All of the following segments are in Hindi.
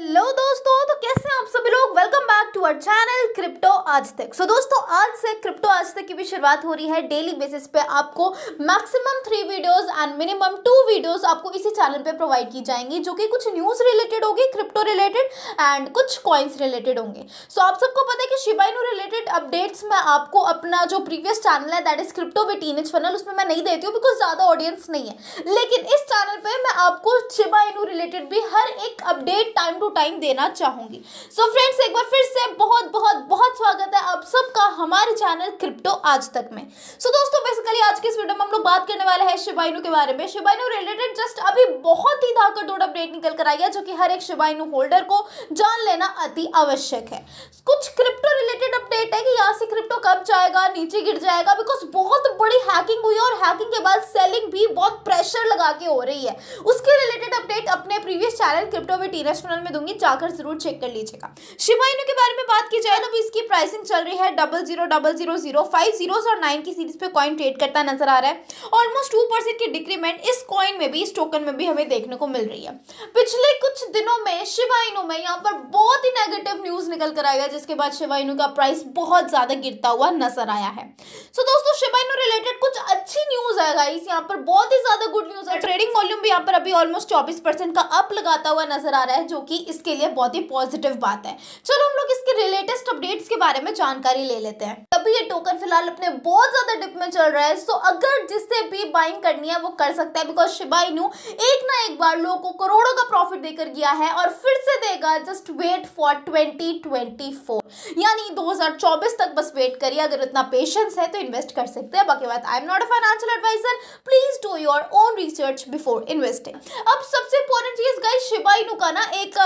हेलो दोस्तों टू अवर चैनल क्रिप्टो आज तक सो so, दोस्तों आज से क्रिप्टो आज तक की भी शुरुआत हो रही है डेली बेसिस पे आपको maximum three videos and minimum two videos आपको इसी चैनल पे प्रोवाइड की जाएंगी जो कि कुछ न्यूज़ रिलेटेड होगी क्रिप्टो रिलेटेड एंड कुछ कॉइन्स रिलेटेड होंगे सो so, आप सबको पता है कि शिबाइनो रिलेटेड अपडेट्स में आपको अपना जो प्रीवियस चैनल है दैट इज क्रिप्टो विद टीन फनल उसमें मैं नहीं देती हूँ बिकॉज ज़्यादा ऑडियंस नहीं है लेकिन इस चैनल पर मैं आपको शिबाइनो रिलेटेड भी हर एक अपडेट टाइम टू टाइम देना चाहूंगी सो so, फ्रेंड्स एक बार फिर से बहुत बहुत बहुत स्वागत है आप सबका हमारे चैनल क्रिप्टो आज तक में सो so, दोस्तों बेसिकली आज के इस वीडियो में हम लोग बात करने वाले हैं शिबाइनू के बारे में शिबाइनू रिलेटेड जस्ट अभी बहुत ही धाकड़तोड़ अपडेट निकल कर आई है जो कि हर एक शिबाइनू होल्डर को जान लेना अति आवश्यक है कुछ क्रिप्टो रिलेटेड अपडेट है कि यहाँ से क्रिप्टो कब जाएगा नीचे गिर जाएगा बिकॉज बहुत बड़ी हैकिंग हुई है और हैकिंग के बाद सेलिंग भी बहुत प्रेशर लगा के हो रही है उसके अपडेट अपने प्रीवियस चैनल क्रिप्टो विद टीरज चैनल में दूंगी जाकर जरूर चेक कर लीजिएगा शिवा के बारे में बात की जाए तो अभी इसकी प्राइसिंग चल रही है double zero double zero zero five zero और नाइन की सीरीज पे कॉइन ट्रेड करता नजर आ रहा है ऑलमोस्ट टू परसेंट की डिक्रीमेंट इस कॉइन में भी इस टोकन में भी हमें देखने को मिल रही है पिछले कुछ दिनों में शिवाइनो में यहाँ पर बहुत ही नेगेटिव न्यूज निकल कर आएगा जिसके बाद शिवाइनो का प्राइस बहुत ज्यादा गिरता हुआ नजर आया है सो दोस्तों शिवाइनो रिलेटेड कुछ अच्छी न्यूज है गाइस यहाँ पर बहुत ही ज्यादा गुड न्यूज है ट्रेडिंग वॉल्यूम भी यहाँ पर अभी ऑलमोस्ट चौबीस परसेंट का अप लगाता हुआ नजर आ रहा है जो कि इसके लिए बहुत ही पॉजिटिव बात है चलो हम लोग इसके लेटेस्ट अपडेट्स के बारे में जानकारी ले लेते हैं अभी ये टोकन फिलहाल अपने बहुत ज्यादा डिप में चल रहा है सो अगर जिससे भी बाइंग करनी है वो कर सकता है बिकॉज शिबा एक ना एक बार लोगों को करोड़ों का प्रॉफिट देकर गया है और फिर से मिलेगा जस्ट वेट फॉर 2024 यानी 2024 तक बस वेट करिए अगर इतना पेशेंस है तो इन्वेस्ट कर सकते हैं बाकी बात I am not a financial adviser please do your own research before investing अब सबसे इंपॉर्टेंट चीज गई शिबाइनू का ना एक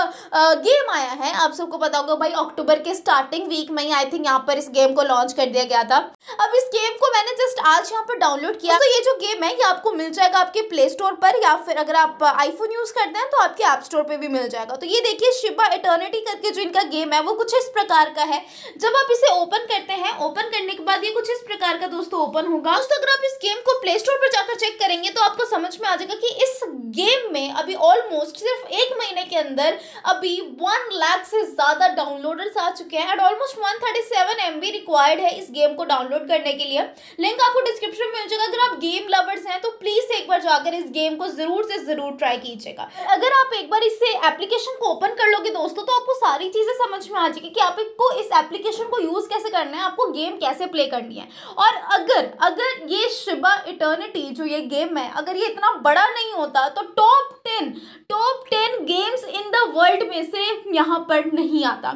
गेम आया है आप सबको पता होगा भाई अक्टूबर के स्टार्टिंग वीक में ही आई थिंक यहाँ पर इस गेम को लॉन्च कर दिया गया था अब इस गेम को मैंने जस्ट आज यहाँ पर डाउनलोड किया तो ये जो गेम है ये आपको मिल जाएगा आपके प्ले स्टोर पर या फिर अगर आप आईफोन यूज करते हैं तो आपके ऐप स्टोर पर भी मिल जाएगा तो ये देखिए शिबा इटर्निटी करके जो इनका गेम है वो कुछ इस प्रकार का है जब आप इसे ओपन करते हैं ओपन करने के बाद ये कुछ इस प्रकार का दोस्तों ओपन होगा दोस्तों अगर आप इस गेम को प्ले स्टोर पर जाकर चेक करेंगे तो आपको समझ में आ जाएगा कि इस गेम में अभी ऑलमोस्ट सिर्फ एक महीने के अंदर अभी वन लाख से ज़्यादा डाउनलोडर्स आ चुके हैं and almost one thirty seven MB बी रिक्वायर्ड है इस गेम को डाउनलोड करने के लिए लिंक आपको डिस्क्रिप्शन में मिल जाएगा अगर आप गेम लवर्स हैं तो प्लीज़ एक बार जाकर इस गेम को ज़रूर से ज़रूर ट्राई कीजिएगा अगर आप एक बार इसे एप्लीकेशन को ओपन कर कर लोगे दोस्तों तो आपको सारी चीज़ें समझ में आ जाएगी कि आपको इस एप्लीकेशन को यूज़ कैसे करना है आपको गेम कैसे प्ले करनी है और अगर अगर ये शिबा इटर्निटी जो ये गेम है अगर ये इतना बड़ा नहीं होता तो top ten top ten games in the world में से यहाँ पर नहीं आता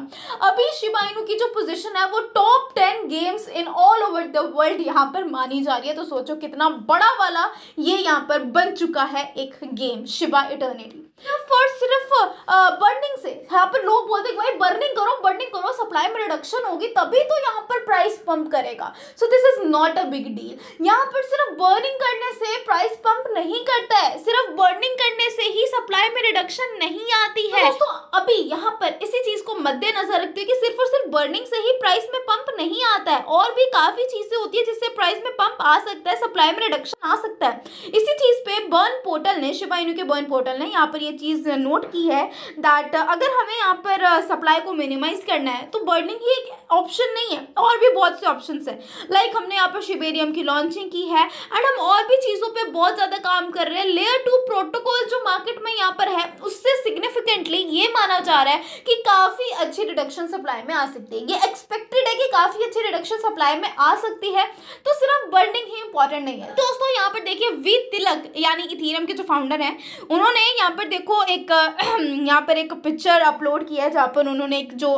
अभी शिबाइनू की जो पोजिशन है वो top ten games in all over the world यहाँ पर मानी जा रही है तो सोचो कितना बड़ा वाला ये यहाँ पर बन चुका है एक गेम शिबा इटर्निटी सिर्फ सिर्फ बर्निंग से यहाँ पर लोग बोलते भाई बर्निंग करो बर्निंग करो सप्लाई में रिडक्शन होगी तभी तो यहाँ पर प्राइस पंप करेगा so this is not a big deal यहाँ पर सिर्फ बर्निंग करने से प्राइस पंप नहीं करता है सिर्फ बर्निंग करने से ही सप्लाई प्रोडक्शन नहीं आती तो है तो अभी यहाँ पर इसी चीज को मद्देनजर रखते कि सिर्फ और सिर्फ बर्निंग से ही प्राइस में पंप नहीं आता है और भी काफी चीजें होती है जिससे प्राइस में पंप आ सकता है सप्लाई में रिडक्शन आ सकता है इसी चीज पे बर्न पोर्टल ने शिवाइनू के बर्न पोर्टल ने यहाँ पर ये चीज नोट की है दैट अगर हमें यहाँ पर सप्लाई uh, को मिनिमाइज करना है तो बर्निंग ही एक ऑप्शन नहीं है और भी बहुत से ऑप्शन है लाइक हमने यहाँ पर शिबेरियम की लॉन्चिंग की है एंड हम और भी चीज़ों पर बहुत ज़्यादा काम कर रहे हैं लेयर टू प्रोटोकॉल जो मार्केट में यहाँ पर है उससे सिग्निफिकेंटली ये माना जा रहा है कि काफ़ी अच्छी रिडक्शन सप्लाई में आ सकती है ये एक्सपेक्टेड है कि काफ़ी अच्छी रिडक्शन सप्लाई में आ सकती है तो सिर्फ बर्निंग ही इंपॉर्टेंट नहीं है दोस्तों यहाँ पर देखिए वी तिलक यानी इथीरियम के जो फाउंडर हैं उन्होंने यहाँ पर देखो एक यहाँ पर एक पिक्चर अपलोड किया है जहाँ पर उन्होंने एक जो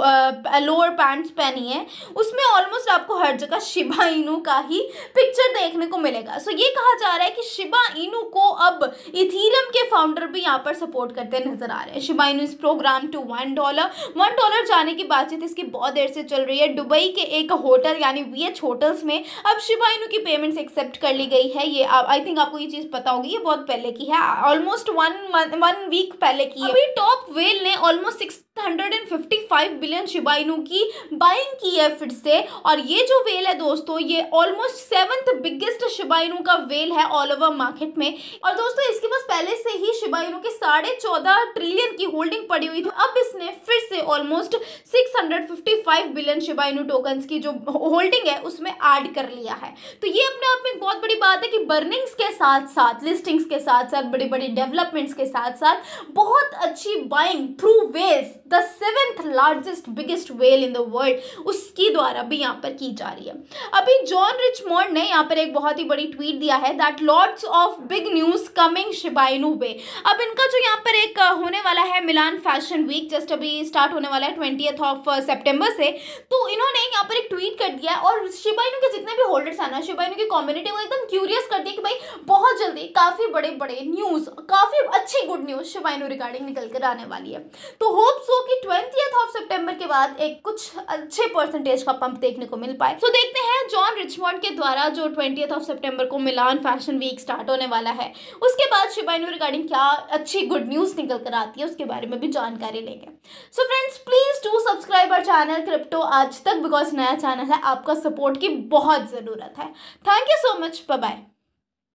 लोअर पैंट्स पहनी है उसमें ऑलमोस्ट आपको हर जगह शिबा इनू का ही पिक्चर देखने को मिलेगा सो ये कहा जा रहा है कि शिबा इनू को अब इथीरम के फाउंडर भी यहाँ पर सपोर्ट कर करते नजर आ रहे हैं शिमाइन news program to one dollar one dollar जाने की बातचीत इसकी बहुत देर से चल रही है दुबई के एक होटल यानी वी एच होटल्स में अब शिमाइनू की पेमेंट्स एक्सेप्ट कर ली गई है ये आई थिंक आपको ये चीज़ पता होगी ये बहुत पहले की है ऑलमोस्ट वन वन वीक पहले की है अभी टॉप वेल ने ऑलमोस्ट सिक्स 155 बिलियन शिबाइनों की बाइंग की है फिर से और ये जो वेल है दोस्तों ये ऑलमोस्ट सेवन्थ बिगेस्ट शिबा का वेल है ऑल ओवर मार्केट में और दोस्तों इसके पास पहले से ही शिबा की के साढ़े चौदह ट्रिलियन की होल्डिंग पड़ी हुई थी अब इसने फिर से almost 655 billion Shiba token tokens की जो होल्डिंग है उसमें ऐड कर लिया है तो ये अपने आप में एक बहुत बड़ी बात है कि बर्निंग्स के साथ साथ लिस्टिंग्स के साथ साथ बड़ी बड़ी डेवलपमेंट्स के साथ साथ बहुत अच्छी buying through whales the seventh largest biggest whale in the world उसकी द्वारा भी यहाँ पर की जा रही है अभी जॉन रिच रिचमोर्ड ने यहाँ पर एक बहुत ही बड़ी ट्वीट दिया है that lords of big news coming Shiba Inu वे अब इनका जो यहाँ पर एक होने वाला है मिलान फैशन वीक जस्ट अभी स्टार्ट होने वाला है ट्वेंटी ऑफ सेप्टेम्बर से तो इन्होंने यहाँ पर एक ट्वीट कर दिया और शिबाइनू के जितने भी होल्डर्स हैं ना शिबाइनू की कम्युनिटी वो एकदम क्यूरियस कर दी कि भाई बहुत जल्दी काफ़ी बड़े बड़े न्यूज़ काफ़ी अच्छी गुड न्यूज़ शिबाइनू रिगार्डिंग निकल कर आने वाली है तो होप सो कि ऑफ सितंबर के बाद एक कुछ अच्छे परसेंटेज का पंप देखने को मिल पाए तो so, देखते हैं जॉन रिचमोन के द्वारा जो ट्वेंटी ऑफ सितंबर को मिलान फैशन वीक स्टार्ट होने वाला है उसके बाद शिवानी रिगार्डिंग क्या अच्छी गुड न्यूज़ निकल कर आती है उसके बारे में भी जानकारी लेंगे so friends please do subscribe our channel crypto आज तक बिकॉज नया चैनल है आपका सपोर्ट की बहुत ज़रूरत है thank you so much bye